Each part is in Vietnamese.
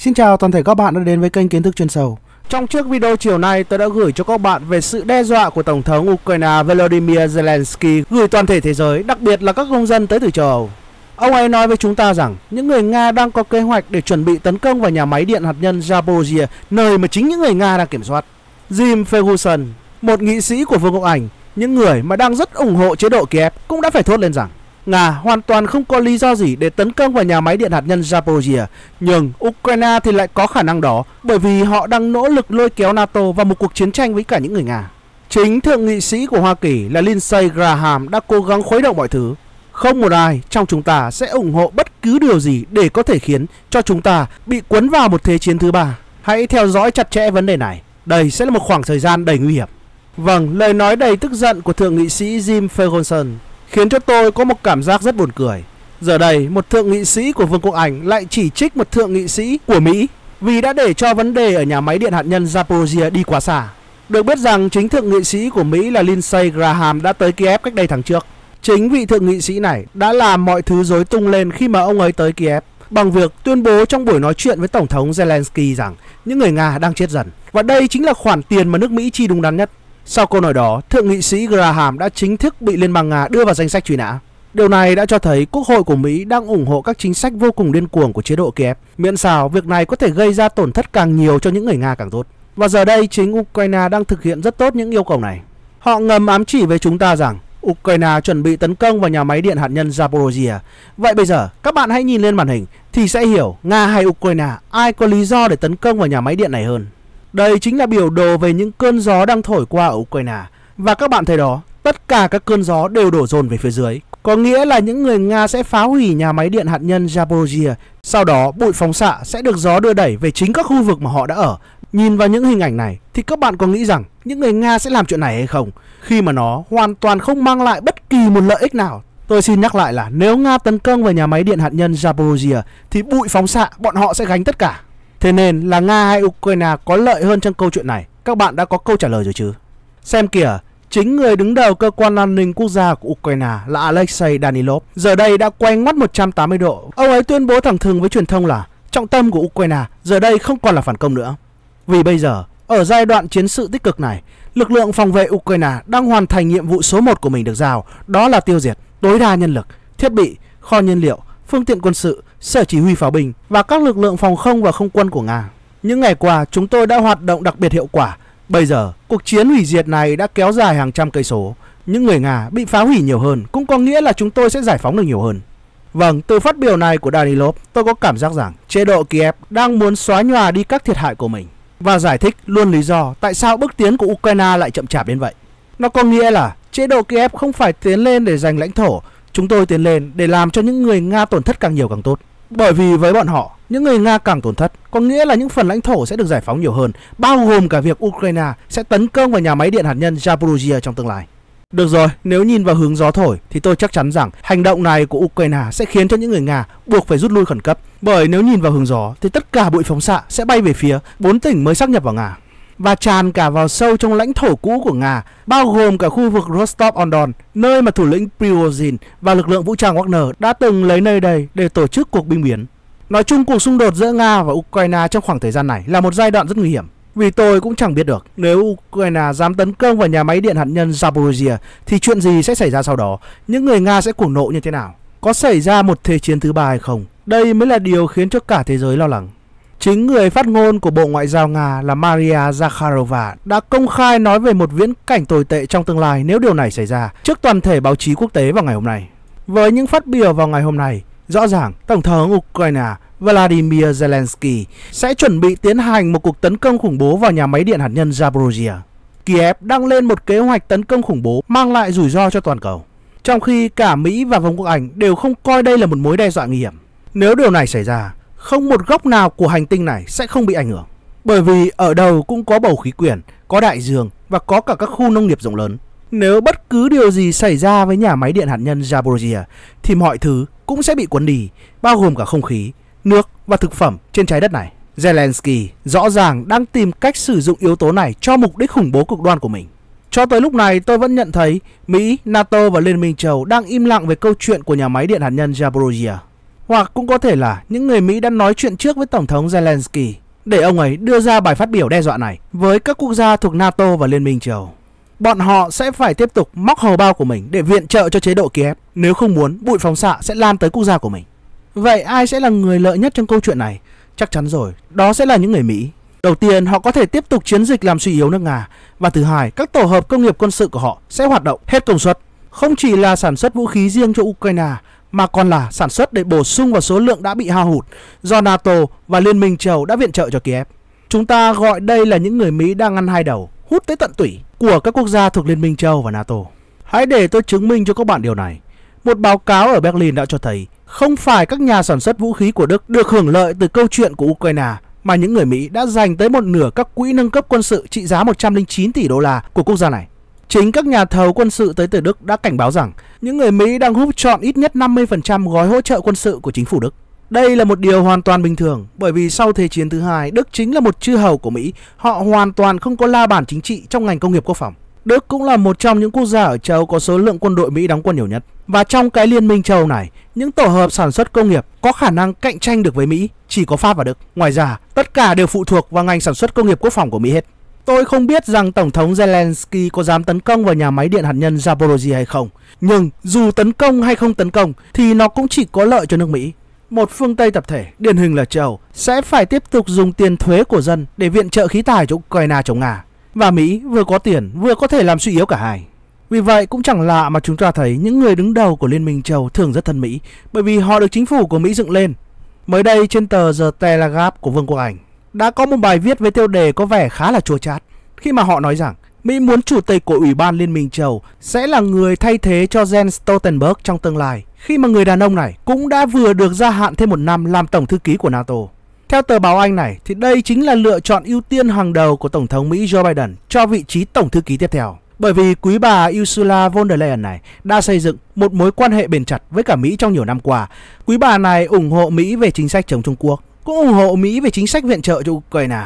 Xin chào toàn thể các bạn đã đến với kênh Kiến thức chuyên sâu. Trong trước video chiều nay, tôi đã gửi cho các bạn về sự đe dọa của Tổng thống Ukraine Volodymyr Zelensky gửi toàn thể thế giới, đặc biệt là các công dân tới từ châu Âu. Ông ấy nói với chúng ta rằng những người Nga đang có kế hoạch để chuẩn bị tấn công vào nhà máy điện hạt nhân Zaporizhia, nơi mà chính những người Nga đang kiểm soát. Jim Ferguson, một nghị sĩ của Vương quốc Anh, những người mà đang rất ủng hộ chế độ Kiev cũng đã phải thốt lên rằng Nga hoàn toàn không có lý do gì để tấn công vào nhà máy điện hạt nhân Zaporizhia, nhưng Ukraine thì lại có khả năng đó bởi vì họ đang nỗ lực lôi kéo NATO vào một cuộc chiến tranh với cả những người Nga. Chính thượng nghị sĩ của Hoa Kỳ là Lindsey Graham đã cố gắng khuấy động mọi thứ. Không một ai trong chúng ta sẽ ủng hộ bất cứ điều gì để có thể khiến cho chúng ta bị cuốn vào một thế chiến thứ ba. Hãy theo dõi chặt chẽ vấn đề này. Đây sẽ là một khoảng thời gian đầy nguy hiểm. Vâng, lời nói đầy tức giận của thượng nghị sĩ Jim Ferguson khiến cho tôi có một cảm giác rất buồn cười. Giờ đây, một thượng nghị sĩ của Vương quốc Anh lại chỉ trích một thượng nghị sĩ của Mỹ vì đã để cho vấn đề ở nhà máy điện hạt nhân Zaporizhia đi quá xa. Được biết rằng chính thượng nghị sĩ của Mỹ là Lindsey Graham đã tới Kiev cách đây tháng trước. Chính vị thượng nghị sĩ này đã làm mọi thứ rối tung lên khi mà ông ấy tới Kiev bằng việc tuyên bố trong buổi nói chuyện với Tổng thống Zelensky rằng những người Nga đang chết dần. Và đây chính là khoản tiền mà nước Mỹ chi đúng đắn nhất. Sau câu nói đó, thượng nghị sĩ Graham đã chính thức bị Liên bang Nga đưa vào danh sách truy nã. Điều này đã cho thấy Quốc hội của Mỹ đang ủng hộ các chính sách vô cùng điên cuồng của chế độ Kiev, miễn sao việc này có thể gây ra tổn thất càng nhiều cho những người Nga càng tốt. Và giờ đây chính Ukraine đang thực hiện rất tốt những yêu cầu này. Họ ngầm ám chỉ với chúng ta rằng Ukraine chuẩn bị tấn công vào nhà máy điện hạt nhân Zaporozhia. Vậy bây giờ, các bạn hãy nhìn lên màn hình thì sẽ hiểu Nga hay Ukraine ai có lý do để tấn công vào nhà máy điện này hơn. Đây chính là biểu đồ về những cơn gió đang thổi qua ở Ukraine. Và các bạn thấy đó, tất cả các cơn gió đều đổ dồn về phía dưới. Có nghĩa là những người Nga sẽ phá hủy nhà máy điện hạt nhân Zaporizhia. Sau đó, bụi phóng xạ sẽ được gió đưa đẩy về chính các khu vực mà họ đã ở. Nhìn vào những hình ảnh này thì các bạn có nghĩ rằng những người Nga sẽ làm chuyện này hay không? Khi mà nó hoàn toàn không mang lại bất kỳ một lợi ích nào Tôi xin nhắc lại là nếu Nga tấn công vào nhà máy điện hạt nhân Zaporizhia thì bụi phóng xạ bọn họ sẽ gánh tất cả. Thế nên là Nga hay Ukraine có lợi hơn trong câu chuyện này? Các bạn đã có câu trả lời rồi chứ? Xem kìa, chính người đứng đầu cơ quan an ninh quốc gia của Ukraine là Alexei Danilov giờ đây đã quay ngoắt 180 độ. Ông ấy tuyên bố thẳng thừng với truyền thông là trọng tâm của Ukraine giờ đây không còn là phản công nữa. Vì bây giờ, ở giai đoạn chiến sự tích cực này, lực lượng phòng vệ Ukraine đang hoàn thành nhiệm vụ số 1 của mình được giao, đó là tiêu diệt tối đa nhân lực, thiết bị, kho nhiên liệu, phương tiện quân sự Sở Chỉ huy Pháo binh và các lực lượng phòng không và không quân của Nga. Những ngày qua, chúng tôi đã hoạt động đặc biệt hiệu quả. Bây giờ, cuộc chiến hủy diệt này đã kéo dài hàng trăm cây số. Những người Nga bị phá hủy nhiều hơn cũng có nghĩa là chúng tôi sẽ giải phóng được nhiều hơn. Vâng, từ phát biểu này của Danilov, tôi có cảm giác rằng chế độ Kiev đang muốn xóa nhòa đi các thiệt hại của mình và giải thích luôn lý do tại sao bước tiến của Ukraine lại chậm chạp đến vậy. Nó có nghĩa là chế độ Kiev không phải tiến lên để giành lãnh thổ, chúng tôi tiến lên để làm cho những người Nga tổn thất càng nhiều càng tốt. Bởi vì với bọn họ, những người Nga càng tổn thất, có nghĩa là những phần lãnh thổ sẽ được giải phóng nhiều hơn, bao gồm cả việc Ukraine sẽ tấn công vào nhà máy điện hạt nhân Zaporizhia trong tương lai. Được rồi, nếu nhìn vào hướng gió thổi thì tôi chắc chắn rằng hành động này của Ukraine sẽ khiến cho những người Nga buộc phải rút lui khẩn cấp. Bởi nếu nhìn vào hướng gió thì tất cả bụi phóng xạ sẽ bay về phía bốn tỉnh mới xác nhập vào Nga và tràn cả vào sâu trong lãnh thổ cũ của Nga, bao gồm cả khu vực Rostov-on-Don, nơi mà thủ lĩnh Prigozhin và lực lượng vũ trang Wagner đã từng lấy nơi đây để tổ chức cuộc binh biến. Nói chung cuộc xung đột giữa Nga và Ukraine trong khoảng thời gian này là một giai đoạn rất nguy hiểm. Vì tôi cũng chẳng biết được nếu Ukraine dám tấn công vào nhà máy điện hạt nhân Zaporizhia thì chuyện gì sẽ xảy ra sau đó, những người Nga sẽ cuồng nộ như thế nào. Có xảy ra một thế chiến thứ ba hay không? Đây mới là điều khiến cho cả thế giới lo lắng. Chính người phát ngôn của Bộ Ngoại giao Nga là Maria Zakharova đã công khai nói về một viễn cảnh tồi tệ trong tương lai nếu điều này xảy ra trước toàn thể báo chí quốc tế vào ngày hôm nay. Với những phát biểu vào ngày hôm nay, rõ ràng Tổng thống Ukraine Vladimir Zelensky sẽ chuẩn bị tiến hành một cuộc tấn công khủng bố vào nhà máy điện hạt nhân zaporozhye Kiev đang lên một kế hoạch tấn công khủng bố mang lại rủi ro cho toàn cầu, trong khi cả Mỹ và Vương quốc Anh đều không coi đây là một mối đe dọa nguy hiểm. Nếu điều này xảy ra, không một góc nào của hành tinh này sẽ không bị ảnh hưởng. Bởi vì ở đâu cũng có bầu khí quyển, có đại dương và có cả các khu nông nghiệp rộng lớn. Nếu bất cứ điều gì xảy ra với nhà máy điện hạt nhân Zaporizhia thì mọi thứ cũng sẽ bị cuốn đi, bao gồm cả không khí, nước và thực phẩm trên trái đất này. Zelensky rõ ràng đang tìm cách sử dụng yếu tố này cho mục đích khủng bố cực đoan của mình. Cho tới lúc này tôi vẫn nhận thấy Mỹ, NATO và Liên minh châu đang im lặng về câu chuyện của nhà máy điện hạt nhân Zaporizhia. Hoặc cũng có thể là những người Mỹ đã nói chuyện trước với Tổng thống Zelensky để ông ấy đưa ra bài phát biểu đe dọa này với các quốc gia thuộc NATO và Liên minh châu Bọn họ sẽ phải tiếp tục móc hầu bao của mình để viện trợ cho chế độ Kiev nếu không muốn bụi phóng xạ sẽ lan tới quốc gia của mình. Vậy ai sẽ là người lợi nhất trong câu chuyện này? Chắc chắn rồi, đó sẽ là những người Mỹ. Đầu tiên, họ có thể tiếp tục chiến dịch làm suy yếu nước Nga và thứ hai, các tổ hợp công nghiệp quân sự của họ sẽ hoạt động hết công suất. Không chỉ là sản xuất vũ khí riêng cho Ukraine mà còn là sản xuất để bổ sung vào số lượng đã bị hao hụt do NATO và Liên minh châu đã viện trợ cho Kiev. Chúng ta gọi đây là những người Mỹ đang ăn hai đầu, hút tới tận tủy của các quốc gia thuộc Liên minh châu và NATO. Hãy để tôi chứng minh cho các bạn điều này. Một báo cáo ở Berlin đã cho thấy không phải các nhà sản xuất vũ khí của Đức được hưởng lợi từ câu chuyện của Ukraine mà những người Mỹ đã dành tới một nửa các quỹ nâng cấp quân sự trị giá 109 tỷ đô la của quốc gia này. Chính các nhà thầu quân sự tới từ Đức đã cảnh báo rằng những người Mỹ đang hút chọn ít nhất 50% gói hỗ trợ quân sự của chính phủ Đức. Đây là một điều hoàn toàn bình thường bởi vì sau Thế chiến thứ hai, Đức chính là một chư hầu của Mỹ, họ hoàn toàn không có la bản chính trị trong ngành công nghiệp quốc phòng. Đức cũng là một trong những quốc gia ở châu có số lượng quân đội Mỹ đóng quân nhiều nhất. Và trong cái liên minh châu này, những tổ hợp sản xuất công nghiệp có khả năng cạnh tranh được với Mỹ chỉ có Pháp và Đức. Ngoài ra, tất cả đều phụ thuộc vào ngành sản xuất công nghiệp quốc phòng của Mỹ hết. Tôi không biết rằng Tổng thống Zelensky có dám tấn công vào nhà máy điện hạt nhân Zaporozhye hay không. Nhưng dù tấn công hay không tấn công thì nó cũng chỉ có lợi cho nước Mỹ. Một phương Tây tập thể, điển hình là châu sẽ phải tiếp tục dùng tiền thuế của dân để viện trợ khí tài cho Ukraine chống Nga. Và Mỹ vừa có tiền vừa có thể làm suy yếu cả hai. Vì vậy cũng chẳng lạ mà chúng ta thấy những người đứng đầu của Liên minh châu thường rất thân Mỹ bởi vì họ được chính phủ của Mỹ dựng lên. Mới đây trên tờ The Telegraph của Vương quốc Anh, đã có một bài viết với tiêu đề có vẻ khá là chua chát khi mà họ nói rằng Mỹ muốn chủ tịch của Ủy ban Liên minh châu sẽ là người thay thế cho Jens Stoltenberg trong tương lai khi mà người đàn ông này cũng đã vừa được gia hạn thêm một năm làm tổng thư ký của NATO. Theo tờ báo Anh này thì đây chính là lựa chọn ưu tiên hàng đầu của Tổng thống Mỹ Joe Biden cho vị trí tổng thư ký tiếp theo. Bởi vì quý bà Ursula von der Leyen này đã xây dựng một mối quan hệ bền chặt với cả Mỹ trong nhiều năm qua. Quý bà này ủng hộ Mỹ về chính sách chống Trung Quốc cũng ủng hộ Mỹ về chính sách viện trợ cho Ukraine.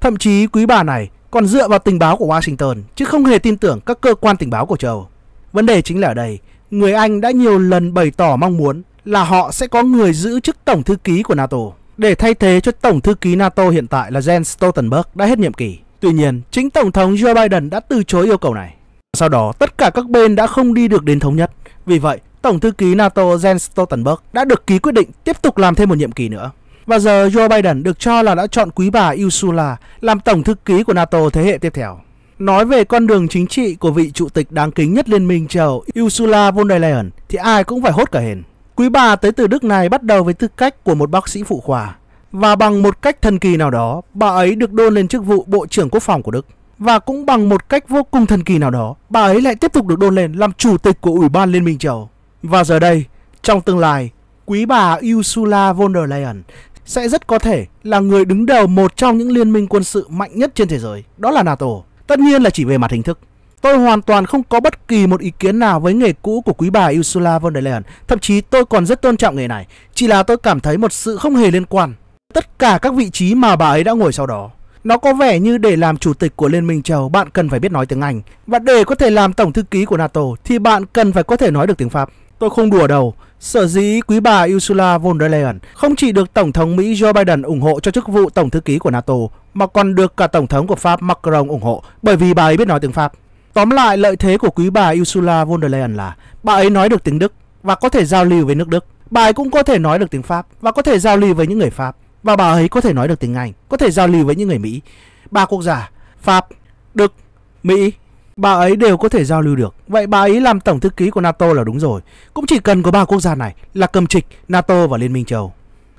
Thậm chí quý bà này còn dựa vào tình báo của Washington chứ không hề tin tưởng các cơ quan tình báo của châu Vấn đề chính là ở đây, người Anh đã nhiều lần bày tỏ mong muốn là họ sẽ có người giữ chức tổng thư ký của NATO để thay thế cho tổng thư ký NATO hiện tại là Jens Stoltenberg đã hết nhiệm kỳ. Tuy nhiên, chính tổng thống Joe Biden đã từ chối yêu cầu này. Sau đó, tất cả các bên đã không đi được đến thống nhất. Vì vậy, tổng thư ký NATO Jens Stoltenberg đã được ký quyết định tiếp tục làm thêm một nhiệm kỳ nữa. Và giờ Joe Biden được cho là đã chọn quý bà Ursula làm tổng thư ký của NATO thế hệ tiếp theo. Nói về con đường chính trị của vị chủ tịch đáng kính nhất Liên minh châu Ursula von der Leyen thì ai cũng phải hốt cả hển. Quý bà tới từ Đức này bắt đầu với tư cách của một bác sĩ phụ khoa và bằng một cách thần kỳ nào đó, bà ấy được đôn lên chức vụ Bộ trưởng Quốc phòng của Đức. Và cũng bằng một cách vô cùng thần kỳ nào đó, bà ấy lại tiếp tục được đôn lên làm chủ tịch của Ủy ban Liên minh châu. Và giờ đây, trong tương lai, quý bà Ursula von der Leyen sẽ rất có thể là người đứng đầu một trong những liên minh quân sự mạnh nhất trên thế giới, đó là NATO. Tất nhiên là chỉ về mặt hình thức. Tôi hoàn toàn không có bất kỳ một ý kiến nào với nghề cũ của quý bà Ursula von der Leyen, thậm chí tôi còn rất tôn trọng nghề này, chỉ là tôi cảm thấy một sự không hề liên quan. Tất cả các vị trí mà bà ấy đã ngồi sau đó, nó có vẻ như để làm chủ tịch của Liên minh châu bạn cần phải biết nói tiếng Anh, và để có thể làm tổng thư ký của NATO thì bạn cần phải có thể nói được tiếng Pháp. Tôi không đùa đâu. Sở dĩ quý bà Ursula von der Leyen không chỉ được Tổng thống Mỹ Joe Biden ủng hộ cho chức vụ Tổng thư ký của NATO, mà còn được cả Tổng thống của Pháp Macron ủng hộ bởi vì bà ấy biết nói tiếng Pháp. Tóm lại, lợi thế của quý bà Ursula von der Leyen là bà ấy nói được tiếng Đức và có thể giao lưu với nước Đức. Bà ấy cũng có thể nói được tiếng Pháp và có thể giao lưu với những người Pháp. Và bà ấy có thể nói được tiếng Anh, có thể giao lưu với những người Mỹ. Ba quốc gia, Pháp, Đức, Mỹ bà ấy đều có thể giao lưu được. Vậy bà ấy làm tổng thư ký của NATO là đúng rồi. Cũng chỉ cần có ba quốc gia này là cầm trịch NATO và Liên minh châu.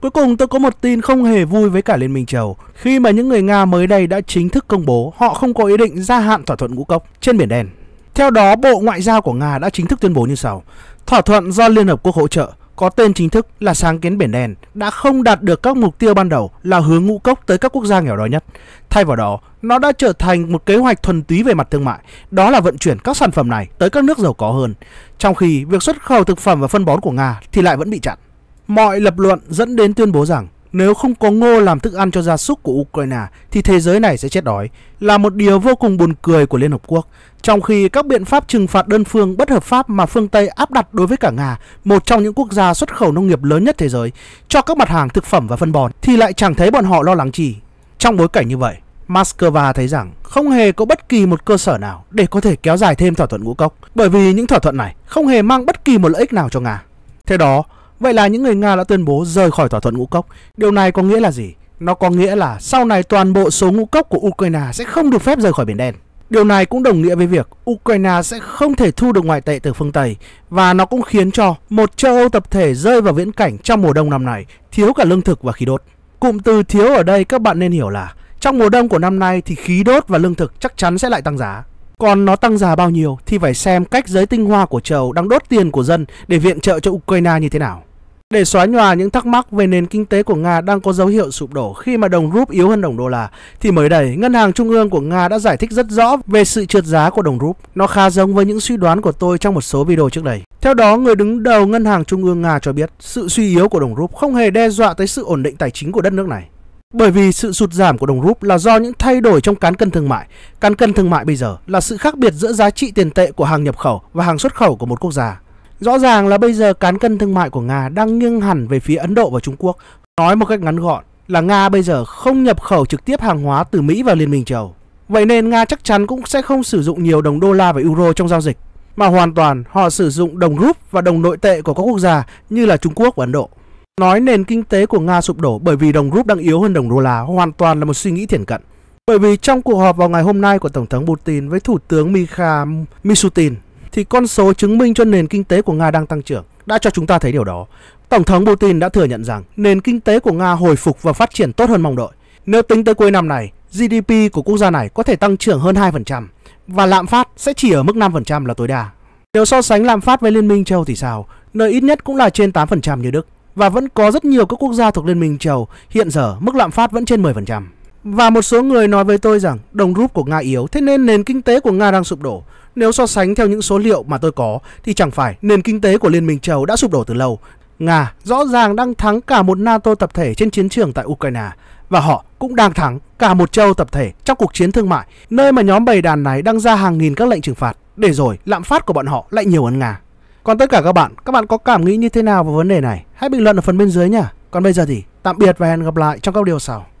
Cuối cùng tôi có một tin không hề vui với cả Liên minh châu khi mà những người Nga mới đây đã chính thức công bố họ không có ý định gia hạn thỏa thuận ngũ cốc trên biển đen. Theo đó, Bộ Ngoại giao của Nga đã chính thức tuyên bố như sau. Thỏa thuận do Liên Hợp Quốc hỗ trợ có tên chính thức là sáng kiến biển đen đã không đạt được các mục tiêu ban đầu là hướng ngũ cốc tới các quốc gia nghèo đói nhất. Thay vào đó, nó đã trở thành một kế hoạch thuần túy về mặt thương mại, đó là vận chuyển các sản phẩm này tới các nước giàu có hơn, trong khi việc xuất khẩu thực phẩm và phân bón của Nga thì lại vẫn bị chặn. Mọi lập luận dẫn đến tuyên bố rằng nếu không có ngô làm thức ăn cho gia súc của Ukraine thì thế giới này sẽ chết đói, là một điều vô cùng buồn cười của Liên Hợp Quốc. Trong khi các biện pháp trừng phạt đơn phương bất hợp pháp mà phương Tây áp đặt đối với cả Nga, một trong những quốc gia xuất khẩu nông nghiệp lớn nhất thế giới, cho các mặt hàng thực phẩm và phân bón, thì lại chẳng thấy bọn họ lo lắng gì. Trong bối cảnh như vậy, Moscow thấy rằng không hề có bất kỳ một cơ sở nào để có thể kéo dài thêm thỏa thuận ngũ cốc, bởi vì những thỏa thuận này không hề mang bất kỳ một lợi ích nào cho Nga. Theo đó, Vậy là những người Nga đã tuyên bố rời khỏi thỏa thuận ngũ cốc. Điều này có nghĩa là gì? Nó có nghĩa là sau này toàn bộ số ngũ cốc của Ukraine sẽ không được phép rời khỏi Biển Đen. Điều này cũng đồng nghĩa với việc Ukraine sẽ không thể thu được ngoại tệ từ phương Tây và nó cũng khiến cho một châu Âu tập thể rơi vào viễn cảnh trong mùa đông năm nay thiếu cả lương thực và khí đốt. Cụm từ thiếu ở đây các bạn nên hiểu là trong mùa đông của năm nay thì khí đốt và lương thực chắc chắn sẽ lại tăng giá. Còn nó tăng giá bao nhiêu thì phải xem cách giới tinh hoa của châu đang đốt tiền của dân để viện trợ cho Ukraine như thế nào để xóa nhòa những thắc mắc về nền kinh tế của Nga đang có dấu hiệu sụp đổ khi mà đồng rúp yếu hơn đồng đô la, thì mới đây, Ngân hàng Trung ương của Nga đã giải thích rất rõ về sự trượt giá của đồng rúp. Nó khá giống với những suy đoán của tôi trong một số video trước đây. Theo đó, người đứng đầu Ngân hàng Trung ương Nga cho biết sự suy yếu của đồng rúp không hề đe dọa tới sự ổn định tài chính của đất nước này. Bởi vì sự sụt giảm của đồng rúp là do những thay đổi trong cán cân thương mại. Cán cân thương mại bây giờ là sự khác biệt giữa giá trị tiền tệ của hàng nhập khẩu và hàng xuất khẩu của một quốc gia. Rõ ràng là bây giờ cán cân thương mại của Nga đang nghiêng hẳn về phía Ấn Độ và Trung Quốc. Nói một cách ngắn gọn là Nga bây giờ không nhập khẩu trực tiếp hàng hóa từ Mỹ vào Liên minh châu Vậy nên Nga chắc chắn cũng sẽ không sử dụng nhiều đồng đô la và euro trong giao dịch, mà hoàn toàn họ sử dụng đồng rúp và đồng nội tệ của các quốc gia như là Trung Quốc và Ấn Độ. Nói nền kinh tế của Nga sụp đổ bởi vì đồng rúp đang yếu hơn đồng đô la hoàn toàn là một suy nghĩ thiển cận. Bởi vì trong cuộc họp vào ngày hôm nay của Tổng thống Putin với Thủ tướng Mikhail Mishutin, thì con số chứng minh cho nền kinh tế của Nga đang tăng trưởng đã cho chúng ta thấy điều đó. Tổng thống Putin đã thừa nhận rằng nền kinh tế của Nga hồi phục và phát triển tốt hơn mong đợi. Nếu tính tới cuối năm này, GDP của quốc gia này có thể tăng trưởng hơn 2% và lạm phát sẽ chỉ ở mức 5% là tối đa. Nếu so sánh lạm phát với Liên minh châu thì sao? Nơi ít nhất cũng là trên 8% như Đức và vẫn có rất nhiều các quốc gia thuộc Liên minh châu hiện giờ mức lạm phát vẫn trên 10%. Và một số người nói với tôi rằng đồng rúp của Nga yếu thế nên nền kinh tế của Nga đang sụp đổ. Nếu so sánh theo những số liệu mà tôi có thì chẳng phải nền kinh tế của Liên minh châu đã sụp đổ từ lâu. Nga rõ ràng đang thắng cả một NATO tập thể trên chiến trường tại Ukraine và họ cũng đang thắng cả một châu tập thể trong cuộc chiến thương mại nơi mà nhóm bầy đàn này đang ra hàng nghìn các lệnh trừng phạt để rồi lạm phát của bọn họ lại nhiều hơn Nga. Còn tất cả các bạn, các bạn có cảm nghĩ như thế nào về vấn đề này? Hãy bình luận ở phần bên dưới nha. Còn bây giờ thì tạm biệt và hẹn gặp lại trong các điều sau.